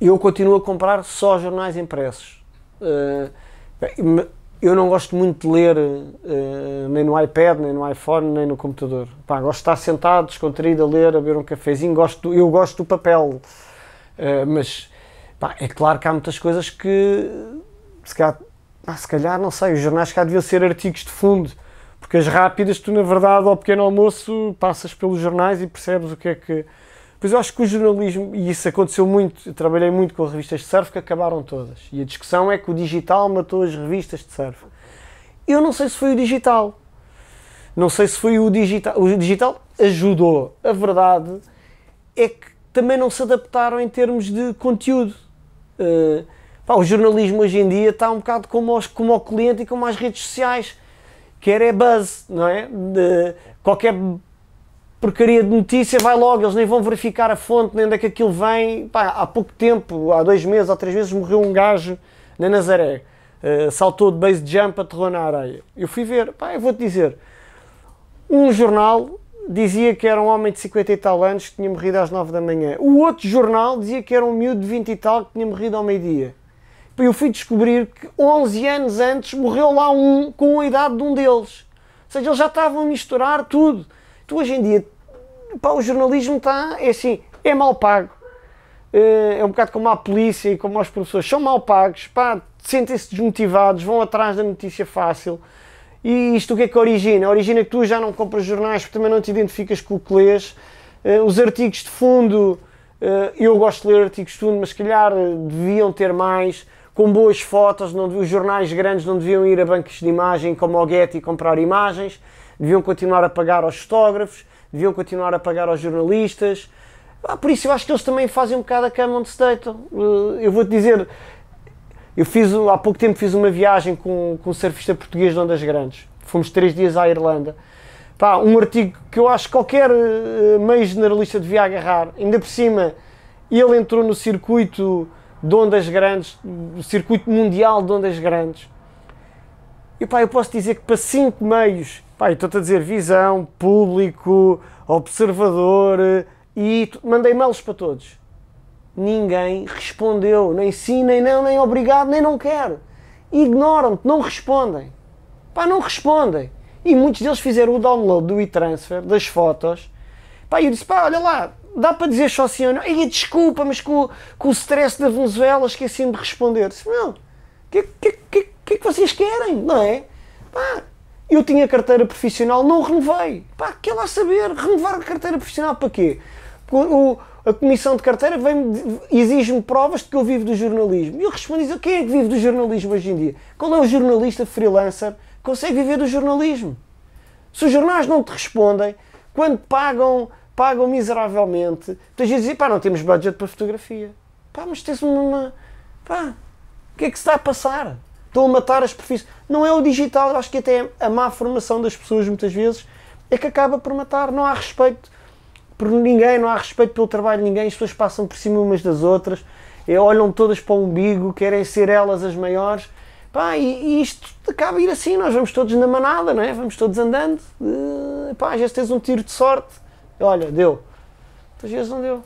eu continuo a comprar só jornais impressos. Eh, eu não gosto muito de ler eh, nem no iPad, nem no iPhone, nem no computador. Pá, gosto de estar sentado, descontraído, a ler, a beber um cafezinho. Gosto, eu gosto do papel. Eh, mas pá, é claro que há muitas coisas que se calhar, pá, se calhar não sei, os jornais cá deviam ser artigos de fundo. Porque as rápidas, tu na verdade, ao pequeno almoço, passas pelos jornais e percebes o que é que Pois eu acho que o jornalismo, e isso aconteceu muito, eu trabalhei muito com revistas de surf que acabaram todas. E a discussão é que o digital matou as revistas de surf. Eu não sei se foi o digital. Não sei se foi o digital. O digital ajudou. A verdade é que também não se adaptaram em termos de conteúdo. Uh, pá, o jornalismo hoje em dia está um bocado como, os, como o cliente e como às redes sociais. Quer é buzz, não é? De, qualquer porcaria de notícia, vai logo, eles nem vão verificar a fonte, nem onde é que aquilo vem. Pá, há pouco tempo, há dois meses, há três meses, morreu um gajo na Nazaré. Uh, saltou de base jump, aterrou na areia. Eu fui ver, pá, eu vou-te dizer. Um jornal dizia que era um homem de 50 e tal anos que tinha morrido às 9 da manhã. O outro jornal dizia que era um miúdo de 20 e tal que tinha morrido ao meio-dia. Eu fui descobrir que 11 anos antes morreu lá um com a idade de um deles. Ou seja, eles já estavam a misturar tudo tu hoje em dia, pá, o jornalismo está, é assim, é mal pago. Eh, é um bocado como a polícia e como as professores, são mal pagos, pá, sentem-se desmotivados, vão atrás da notícia fácil. E isto o que é que origina? Origina que tu já não compras jornais porque também não te identificas com o que lês. Eh, os artigos de fundo, eh, eu gosto de ler artigos de fundo, mas se calhar deviam ter mais, com boas fotos, não, os jornais grandes não deviam ir a bancos de imagem como o Getty comprar imagens deviam continuar a pagar aos fotógrafos, deviam continuar a pagar aos jornalistas. Ah, por isso eu acho que eles também fazem um bocado a cama onde se deitam. Eh, eu vou-te dizer, eu fiz, há pouco tempo fiz uma viagem com, com um surfista português de Ondas Grandes. Fomos três dias à Irlanda. Pá, um artigo que eu acho que qualquer eh, meio generalista devia agarrar. Ainda por cima, ele entrou no circuito de ondas grandes, o circuito mundial de ondas grandes. E pá, eu posso dizer que para cinco meios Pá, estou-te a dizer visão, público, observador eh, e mandei mails para todos. Ninguém respondeu, nem sim, nem não, nem obrigado, nem não quero. Ignoram-te, não respondem. Pá, não respondem. E muitos deles fizeram o download do e-transfer, das fotos. Pá, eu disse, pá, olha lá, dá para dizer só sim ou não? E desculpa, mas com, com o stress da Venezuela esqueci-me de responder. disse, não, o que, que, que, que, é que vocês querem, não é? Pá, eu tinha carteira profissional, não renovei. Pá, quer lá saber, renovar a carteira profissional para quê? O, a comissão de carteira exige-me provas de que eu vivo do jornalismo. E eu respondi quem é que vive do jornalismo hoje em dia? Qual é o jornalista freelancer que consegue viver do jornalismo? Se os jornais não te respondem, quando pagam, pagam miseravelmente, tu às vezes dizem, pá, não temos budget para fotografia. Pá, mas tens uma... pá, o que é que se está a passar? estão a matar as profissões. Não é o digital, acho que até é a má formação das pessoas muitas vezes é que acaba por matar. Não há respeito por ninguém, não há respeito pelo trabalho de ninguém, as pessoas passam por cima umas das outras, é, olham todas para o umbigo, querem ser elas as maiores. Pá, e, e isto acaba a ir assim, nós vamos todos na manada, não é? Vamos todos andando. Eh, pá, às vezes tens um tiro de sorte. Olha, deu. Às vezes não deu.